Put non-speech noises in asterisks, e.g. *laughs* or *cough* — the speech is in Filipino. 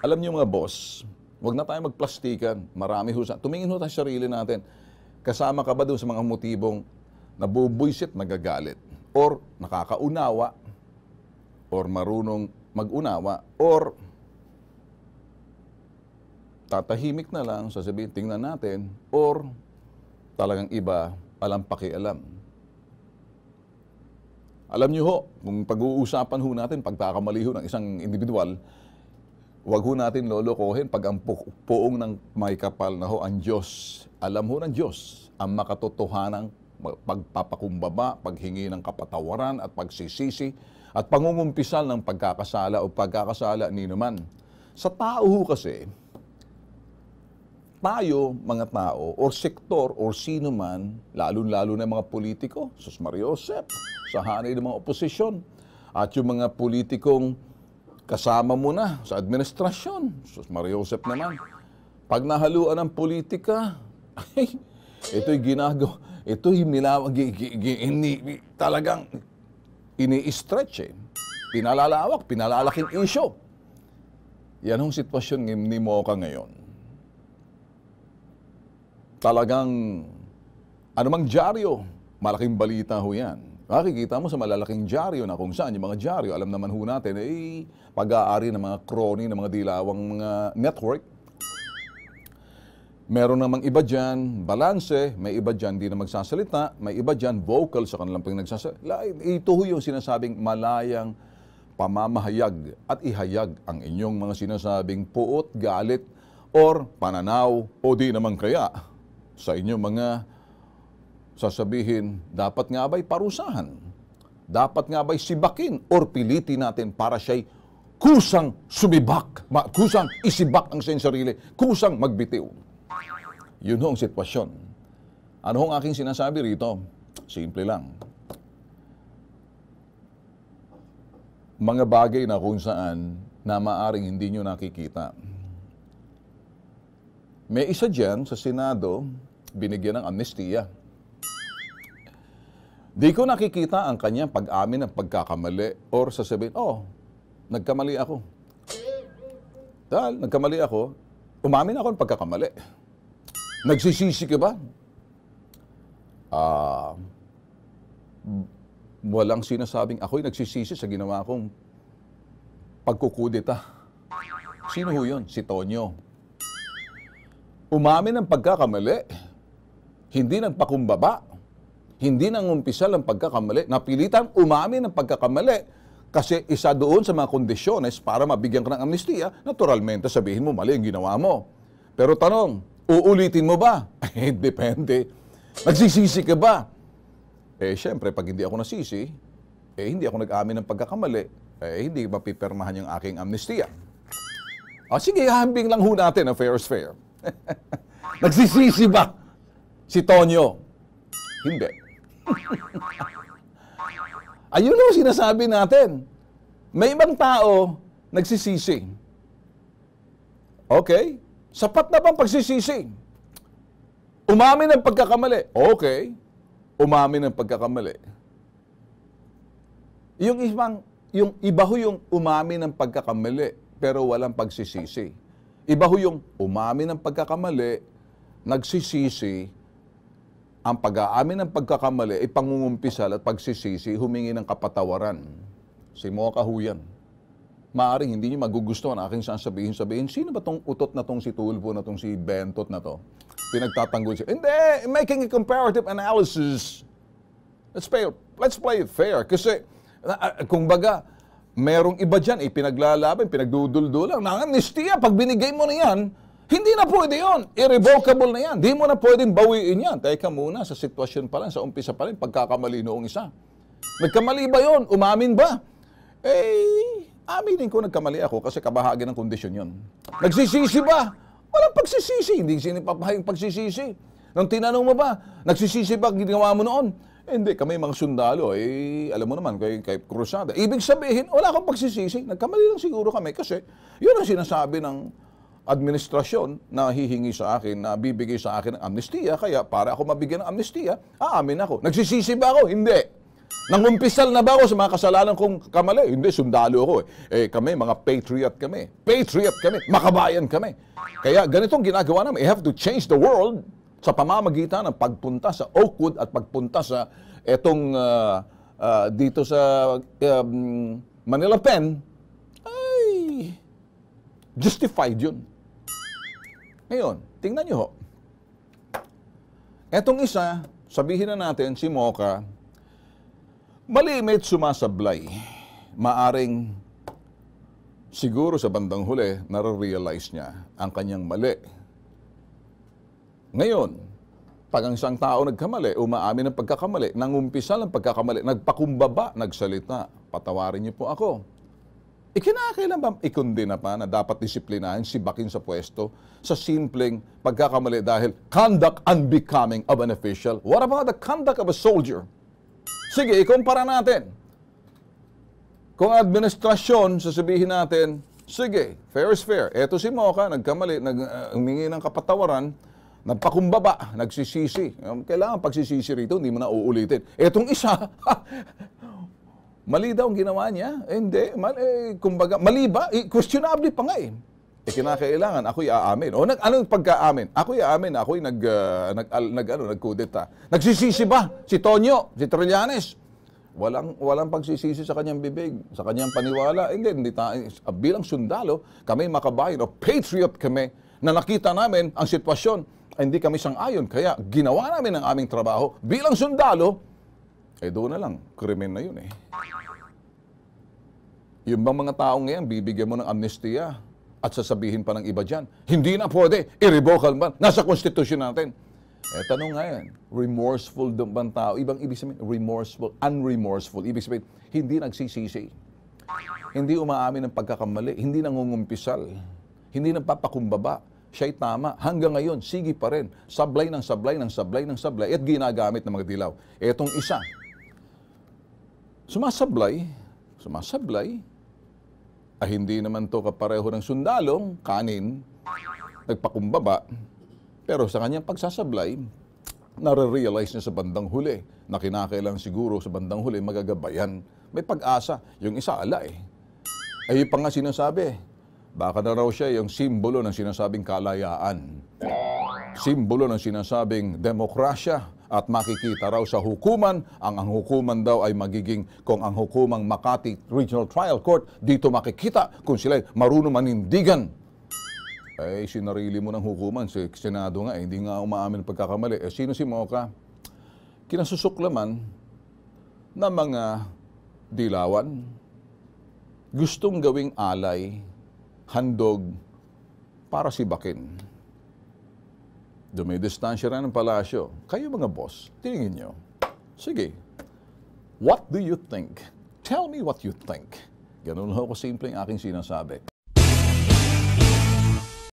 Alam niyo mga boss, wag na tayo magplastikan. Marami ho sa... Tumingin ho tayo sa sarili natin. Kasama ka ba doon sa mga motibong nabubwisit, nagagalit? Or nakakaunawa? Or marunong mag-unawa? Or tatahimik na lang, sasabihin, tingnan natin? Or talagang iba, alam pakialam? Alam niyo ho, kung pag-uusapan ho natin, pagkakamali ho ng isang individual, Huwag ho natin lolokohin pag ang poong ng may kapal na ho ang Diyos. Alam ho ng Diyos ang makatotohanang pagpapakumbaba, paghingi ng kapatawaran at pagsisisi at pangungumpisal ng pagkakasala o pagkakasala ni naman. Sa tao ho kasi, tayo mga tao or sektor or sino man, lalo-lalo na mga politiko, Sus Mariosep, sa hanay ng mga oposisyon, at yung mga politikong kasama mo na sa administrasyon. So, Mario Josep naman. Pag nahaluan ng politika, *laughs* ay, ito'y ginago, Ito'y milaw, gi, gi, gi, ini, talagang ini-stretch eh. Pinalalawak, pinalalaking isyo. Yan ang sitwasyon ni Moka ngayon. Talagang anumang dyaryo, malaking balita ho yan Makikita mo sa malalaking dyaryo na kung saan yung mga dyaryo, alam naman ho natin, ay eh, pag-aari ng mga crony, ng mga dilawang mga network. Meron namang iba dyan, balanse, may iba dyan di na magsasalita, may iba dyan vocal sa kanilang pinagsasalita. Ito ho yung sinasabing malayang pamamahayag at ihayag ang inyong mga sinasabing puot, galit, or pananaw, o di naman kaya sa inyong mga sasabihin, dapat nga ba'y parusahan? Dapat nga ba'y sibakin or pilitin natin para siya'y kusang sumibak, kusang isibak ang siyang sarili, kusang magbitiw. Yun ho ang sitwasyon. Ano ang aking sinasabi rito? Simple lang. Mga bagay na kung saan na maaring hindi nyo nakikita. May isa dyan sa Senado, binigyan ng amnestiya Di ko nakikita ang kanyang pag-amin ng pagkakamali or sasabihin, oh, nagkamali ako. Dahil nagkamali ako, umamin ako ng pagkakamali. Nagsisisi ka ba? Ah, uh, walang sinasabing ako'y nagsisisi sa ginawa kong pagkukudita. Sino ho yun? Si Tonyo. Umamin ng pagkakamali, hindi nagpakumbaba, hindi nang umpisal ang pagkakamali. Napilitan umamin ang pagkakamali. Kasi isa doon sa mga kondisyones para mabigyan ka ng amnestiya, naturalmente sabihin mo mali ang ginawa mo. Pero tanong, uulitin mo ba? *laughs* Eh, depende. Nagsisisi ka ba? Eh, syempre, pag hindi ako nasisi, eh, hindi ako nag-amin ng pagkakamali, eh, hindi mapipirmahan yung aking amnestiya. O, oh, ah, sige, hambing lang ho natin, ang fair is fair. Nagsisisi *laughs* ba si Tonyo? Hindi. *laughs* Ayun ang sinasabi natin. May ibang tao nagsisisi. Okay? Sapat na bang pagsisisi? Umamin ng pagkakamali. Okay. Umamin ng pagkakamali. Yung ibang yung iba ho yung umamin ng pagkakamali pero walang pagsisisi. Iba ho yung umamin ng pagkakamali, nagsisisi, ang pag-aamin ng pagkakamali ay pangungumpisal at pagsisisi, humingi ng kapatawaran. Si Moa Kahuyan. Maaring hindi niyo magugustuhan ang aking sasabihin sabihin, sino ba tong utot na tong si Tulbo na tong si Bentot na to? Pinagtatanggol siya. Hindi, making a comparative analysis. Let's play, let's play it fair. Kasi, ah, kung baga, merong iba dyan, eh, pinaglalaban, pinagduduldulang, nanganistiya, pag binigay mo na yan, hindi na pwede yun. Irrevocable na yan. Hindi mo na pwedeng bawiin yan. Teka muna, sa sitwasyon pa lang, sa umpisa pa lang, pagkakamali noong isa. Nagkamali ba yon? Umamin ba? Eh, aminin ko nagkamali ako kasi kabahagi ng kondisyon yon. Nagsisisi ba? Walang pagsisisi. Hindi sinipapahayang pagsisisi. Nung tinanong mo ba, nagsisisi ba ginawa mo noon? Eh, hindi, kami mga sundalo, eh, alam mo naman, kay, kay Crusada. Ibig sabihin, wala akong pagsisisi. Nagkamali lang siguro kami kasi yun ang sinasabi ng administrasyon na hihingi sa akin, na bibigay sa akin ng amnestiya, kaya para ako mabigyan ng amnestiya, aamin ako. Nagsisisi ba ako? Hindi. Nangumpisal na ba ako sa mga kasalanan kong kamali? Hindi, sundalo ako eh. Eh kami, mga patriot kami. Patriot kami. Makabayan kami. Kaya ganitong ginagawa namin. You have to change the world sa pamamagitan ng pagpunta sa Oakwood at pagpunta sa etong uh, uh, dito sa um, Manila Pen Justified yun. Ngayon, tingnan nyo ho. Etong isa, sabihin na natin, si Mocha, malimit sumasablay. Maaring siguro sa bandang huli, nare-realize niya ang kanyang mali. Ngayon, pag ang isang tao nagkamali, umaamin ng pagkakamali, nangumpisa ng pagkakamali, nagpakumbaba, nagsalita, patawarin niyo po ako ikinakailan ba ikundina pa na dapat disiplinahin si Bakin sa pwesto sa simpleng pagkakamali dahil conduct unbecoming of an official? What about the conduct of a soldier? Sige, ikumpara natin. Kung administrasyon, sasabihin natin, sige, fair is fair. Eto si Mocha, nagkamali, nagmingi uh, ng kapatawaran, nagpakumbaba, nagsisisi. Um, kailangan pagsisisi rito, hindi mo na uulitin. Etong isa, *laughs* Mali daw ang ginawa niya. Eh, hindi. Mal, eh, kumbaga, mali ba? Eh, questionable pa nga eh. Eh, kinakailangan, ako'y aamin. O, nag, anong pagkaamin? Ako'y aamin, ako'y nag, uh, nag, al, nag, ano, nagkudeta. Nagsisisi ba si Tonyo, si Trillanes? Walang, walang pagsisisi sa kanyang bibig, sa kanyang paniwala. Eh, hindi, hindi tayo. Eh, ah, bilang sundalo, kami makabayan o patriot kami na nakita namin ang sitwasyon. Ay, ah, hindi kami sang-ayon. Kaya ginawa namin ang aming trabaho. Bilang sundalo, eh doon na lang, krimen na yun eh. Yung bang mga taong ngayon, bibigyan mo ng amnestiya at sasabihin pa ng iba dyan, hindi na pwede, irrevocable man, nasa konstitusyon natin. Eh, tanong nga yan, remorseful doon bang tao? Ibang ibig sabihin, remorseful, unremorseful. Ibig sabihin, hindi nagsisisi. Hindi umaamin ng pagkakamali, hindi nangungumpisal, hindi nagpapakumbaba. Siya'y tama. Hanggang ngayon, sige pa rin. Sablay ng sablay ng sablay ng sablay at ginagamit ng mga dilaw. Etong isa, sumasablay, sumasablay, ah, hindi naman to kapareho ng sundalong kanin, nagpakumbaba, pero sa kanyang pagsasablay, nare-realize niya sa bandang huli na kinakailang siguro sa bandang huli magagabayan. May pag-asa. Yung isa ala eh. Ay pa nga sinasabi. Baka na raw siya yung simbolo ng sinasabing kalayaan. Simbolo ng sinasabing demokrasya at makikita raw sa hukuman. Ang ang hukuman daw ay magiging kung ang hukumang Makati Regional Trial Court, dito makikita kung sila marunong manindigan. Eh, sinarili mo ng hukuman, si Senado nga, eh, hindi nga umaamin pagkakamali. Eh, sino si Moka? Kinasusuklaman na mga dilawan, gustong gawing alay, handog para si Bakin dumidistansya na ng palasyo. Kayo mga boss, tingin nyo. Sige, what do you think? Tell me what you think. Ganun ho ako simple ang aking sinasabi.